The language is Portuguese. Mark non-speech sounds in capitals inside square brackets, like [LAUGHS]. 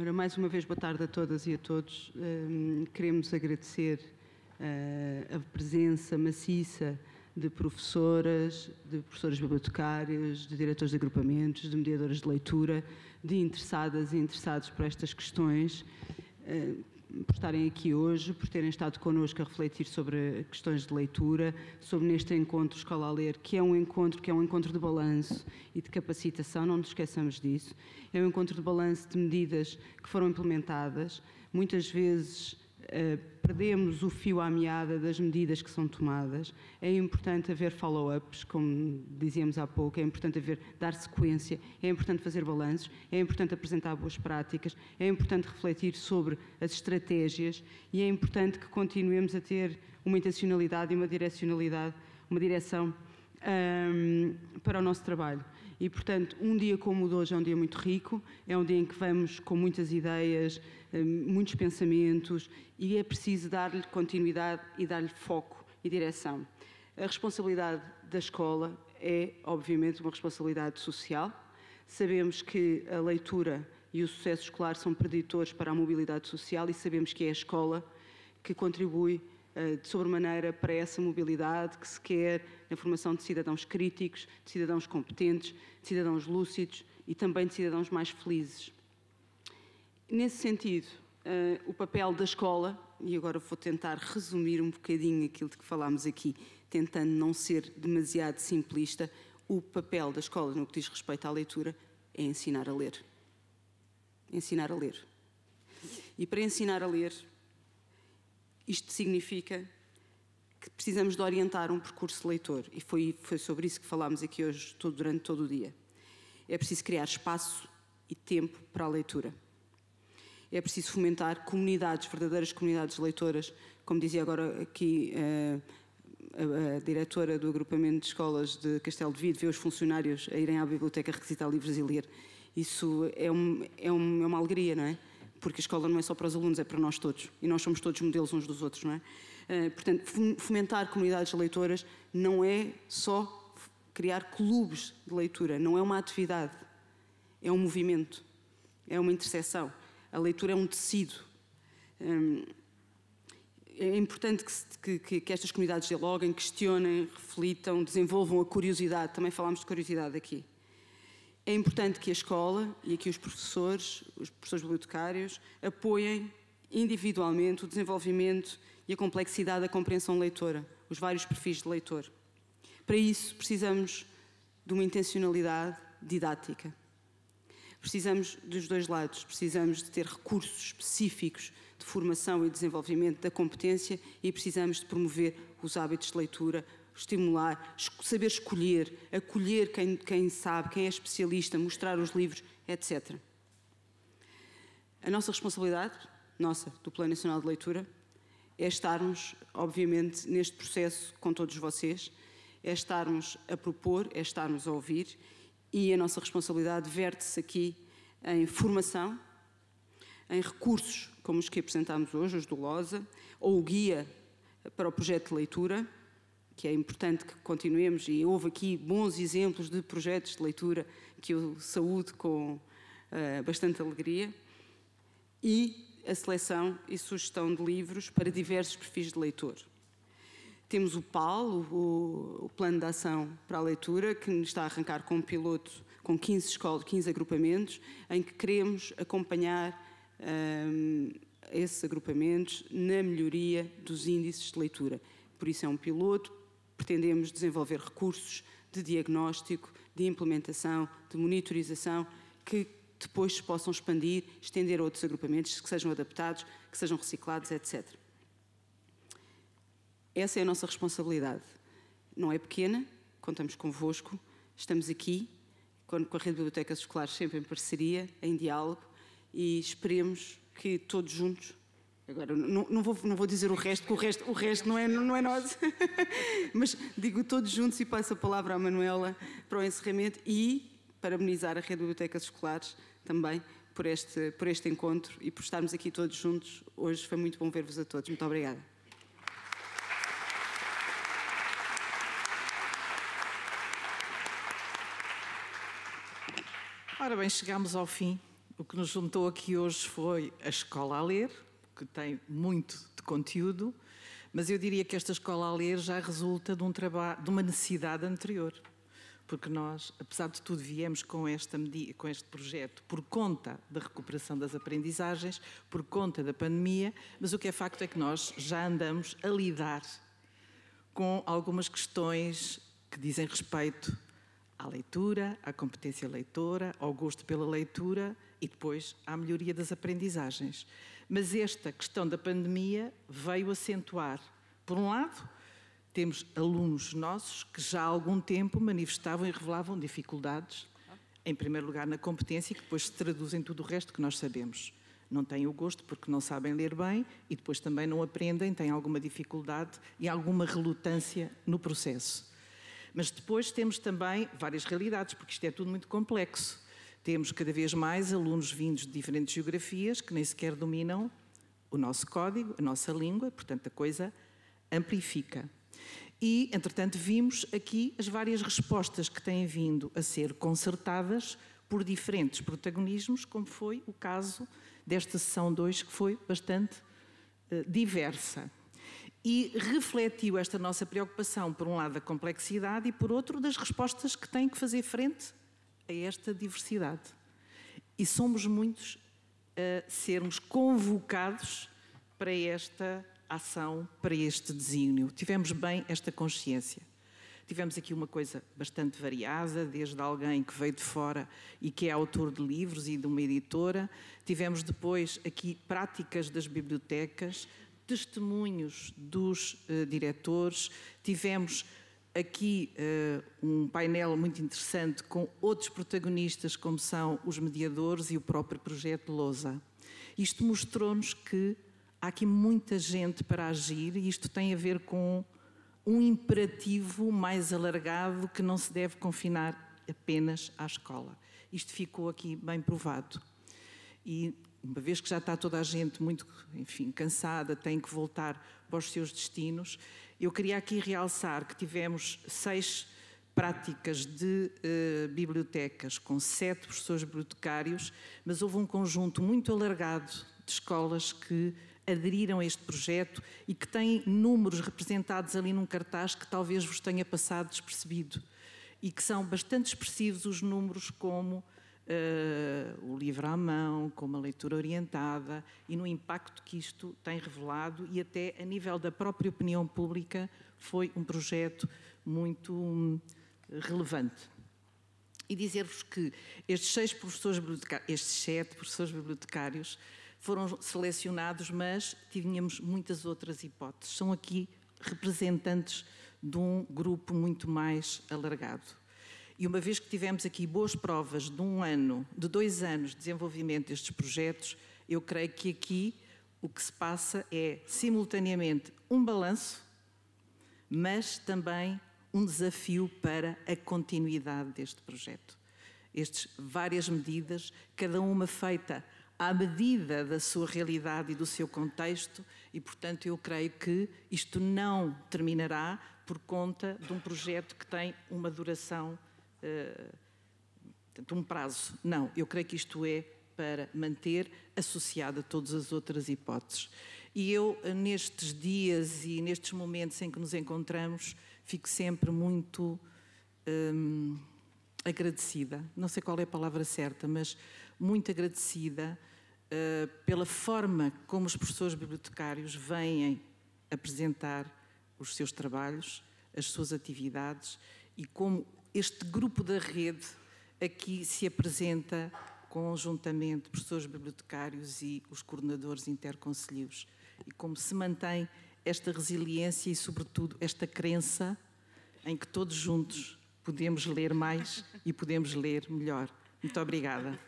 Ora, mais uma vez, boa tarde a todas e a todos. Um, queremos agradecer uh, a presença maciça de professoras, de professores bibliotecários, de diretores de agrupamentos, de mediadoras de leitura, de interessadas e interessados por estas questões. Uh, por estarem aqui hoje, por terem estado connosco a refletir sobre questões de leitura, sobre neste encontro Escola a Ler, que é um encontro que é um encontro de balanço e de capacitação, não nos esqueçamos disso. É um encontro de balanço de medidas que foram implementadas, muitas vezes eh, perdemos o fio à meada das medidas que são tomadas. É importante haver follow-ups, como dizíamos há pouco, é importante haver, dar sequência, é importante fazer balanços, é importante apresentar boas práticas, é importante refletir sobre as estratégias e é importante que continuemos a ter uma intencionalidade e uma direcionalidade, uma direção um, para o nosso trabalho. E, portanto, um dia como o de hoje é um dia muito rico, é um dia em que vamos com muitas ideias, eh, muitos pensamentos e é preciso dar-lhe continuidade e dar-lhe foco e direção. A responsabilidade da escola é, obviamente, uma responsabilidade social. Sabemos que a leitura e o sucesso escolar são preditores para a mobilidade social e sabemos que é a escola que contribui eh, de sobremaneira para essa mobilidade que se quer na formação de cidadãos críticos, de cidadãos competentes, de cidadãos lúcidos e também de cidadãos mais felizes. Nesse sentido, uh, o papel da escola, e agora vou tentar resumir um bocadinho aquilo de que falámos aqui, tentando não ser demasiado simplista, o papel da escola no que diz respeito à leitura é ensinar a ler. Ensinar a ler. E para ensinar a ler, isto significa que precisamos de orientar um percurso leitor, e foi, foi sobre isso que falámos aqui hoje todo, durante todo o dia. É preciso criar espaço e tempo para a leitura é preciso fomentar comunidades, verdadeiras comunidades leitoras, como dizia agora aqui eh, a, a diretora do agrupamento de escolas de Castelo de Vide, ver os funcionários a irem à biblioteca requisitar livros e ler. Isso é, um, é, um, é uma alegria, não é? porque a escola não é só para os alunos, é para nós todos. E nós somos todos modelos uns dos outros, não é? Eh, portanto, fomentar comunidades leitoras não é só criar clubes de leitura, não é uma atividade, é um movimento, é uma interseção. A leitura é um tecido. Hum, é importante que, que, que, que, estas comunidades dialoguem, questionem, reflitam, desenvolvam a curiosidade. Também falámos de curiosidade aqui. É importante que a escola e aqui os professores, os professores bibliotecários, apoiem individualmente o desenvolvimento e a complexidade da compreensão leitora, os vários perfis de leitor. Para isso, precisamos de uma intencionalidade didática. Precisamos dos dois lados, precisamos de ter recursos específicos de formação e desenvolvimento da competência e precisamos de promover os hábitos de leitura, estimular, saber escolher, acolher quem, quem sabe, quem é especialista, mostrar os livros, etc. A nossa responsabilidade, nossa, do Plano Nacional de Leitura, é estarmos, obviamente, neste processo com todos vocês, é estarmos a propor, é estarmos a ouvir e a nossa responsabilidade verte-se aqui em formação, em recursos como os que apresentámos hoje, os do LOSA, ou o guia para o projeto de leitura, que é importante que continuemos, e houve aqui bons exemplos de projetos de leitura que eu saúdo com uh, bastante alegria, e a seleção e sugestão de livros para diversos perfis de leitor. Temos o PAL, o, o, Plano de Ação para a Leitura, que está a arrancar com um piloto com 15 escolas, 15 agrupamentos, em que queremos acompanhar um, ehm, esses agrupamentos na melhoria dos índices de leitura. Por isso é um piloto, pretendemos desenvolver recursos de diagnóstico, de implementação, de monitorização, que depois se possam expandir, estender a outros agrupamentos, que sejam adaptados, que sejam reciclados, etc. Essa é a nossa responsabilidade. Não é pequena, contamos convosco, estamos aqui, com a Rede de Bibliotecas Escolares sempre em parceria, em diálogo, e esperemos que todos juntos Agora, não, não, vou, não vou dizer o resto, porque o resto, o resto não, é, não é nosso. [LAUGHS] Mas digo todos juntos e passo a palavra à Manuela para o encerramento e parabenizar a Rede de Bibliotecas Escolares também por este, por este encontro e por estarmos aqui todos juntos hoje. Foi muito bom ver-vos a todos. Muito obrigada. Ora bem, chegamos ao fim. O que nos juntou aqui hoje foi a escola a ler, que tem muito de conteúdo, mas eu diria que esta escola a ler já resulta de, um de uma necessidade anterior, porque nós, apesar de tudo, viemos com, esta com este projeto por conta da recuperação das aprendizagens, por conta da pandemia, mas o que é facto é que nós já andamos a lidar com algumas questões que dizem respeito à leitura, à competência leitora, ao gosto pela leitura e depois à melhoria das aprendizagens. Mas esta questão da pandemia veio acentuar, por um lado, temos alunos nossos que já há algum tempo manifestavam e revelavam dificuldades, em primeiro lugar na competência, que depois se traduzem tudo o resto que nós sabemos. Não têm o gosto porque não sabem ler bem e depois também não aprendem, têm alguma dificuldade e alguma relutância no processo. Mas depois temos também várias realidades, porque isto é tudo muito complexo. Temos cada vez mais alunos vindos de diferentes geografias que nem sequer dominam o nosso código, a nossa língua, portanto a coisa amplifica. E, entretanto, vimos aqui as várias respostas que têm vindo a ser concertadas por diferentes protagonismos, como foi o caso desta sessão 2, que foi bastante uh, diversa e refletiu esta nossa preocupação, por um lado, da complexidade e, por outro, das respostas que têm que fazer frente a esta diversidade. E somos muitos a sermos convocados para esta ação, para este desígnio. Tivemos bem esta consciência. Tivemos aqui uma coisa bastante variada, desde alguém que veio de fora e que é autor de livros e de uma editora. Tivemos depois aqui práticas das bibliotecas, testemunhos dos uh, diretores, tivemos aqui uh, um painel muito interessante com outros protagonistas, como são os mediadores e o próprio projeto Lousa. Isto mostrou-nos que há aqui muita gente para agir e isto tem a ver com um imperativo mais alargado que não se deve confinar apenas à escola. Isto ficou aqui bem provado. E uma vez que já está toda a gente muito, enfim, cansada, tem que voltar para os seus destinos, eu queria aqui realçar que tivemos seis práticas de eh, bibliotecas com sete professores bibliotecários, mas houve um conjunto muito alargado de escolas que aderiram a este projeto e que têm números representados ali num cartaz que talvez vos tenha passado despercebido e que são bastante expressivos os números como uh, o livro à mão, com uma leitura orientada e no impacto que isto tem revelado e até a nível da própria opinião pública foi um projeto muito um, relevante. E dizer-vos que estes seis professores bibliotecários, estes sete professores bibliotecários foram selecionados, mas tínhamos muitas outras hipóteses. São aqui representantes de um grupo muito mais alargado. E uma vez que tivemos aqui boas provas de um ano, de dois anos de desenvolvimento destes projetos, eu creio que aqui o que se passa é, simultaneamente, um balanço, mas também um desafio para a continuidade deste projeto. Estas várias medidas, cada uma feita à medida da sua realidade e do seu contexto, e portanto eu creio que isto não terminará por conta de um projeto que tem uma duração portanto, eh, um prazo. Não, eu creio que isto é para manter associada a todas as outras hipóteses. E eu, eh, nestes dias e nestes momentos em que nos encontramos, fico sempre muito hum, agradecida, não sei qual é a palavra certa, mas muito agradecida uh, pela forma como os professores bibliotecários vêm apresentar os seus trabalhos, as suas atividades e como este grupo da rede aqui se apresenta conjuntamente professores bibliotecários e os coordenadores interconselhos e como se mantém esta resiliência e sobretudo esta crença em que todos juntos podemos ler mais e podemos ler melhor. Muito obrigada.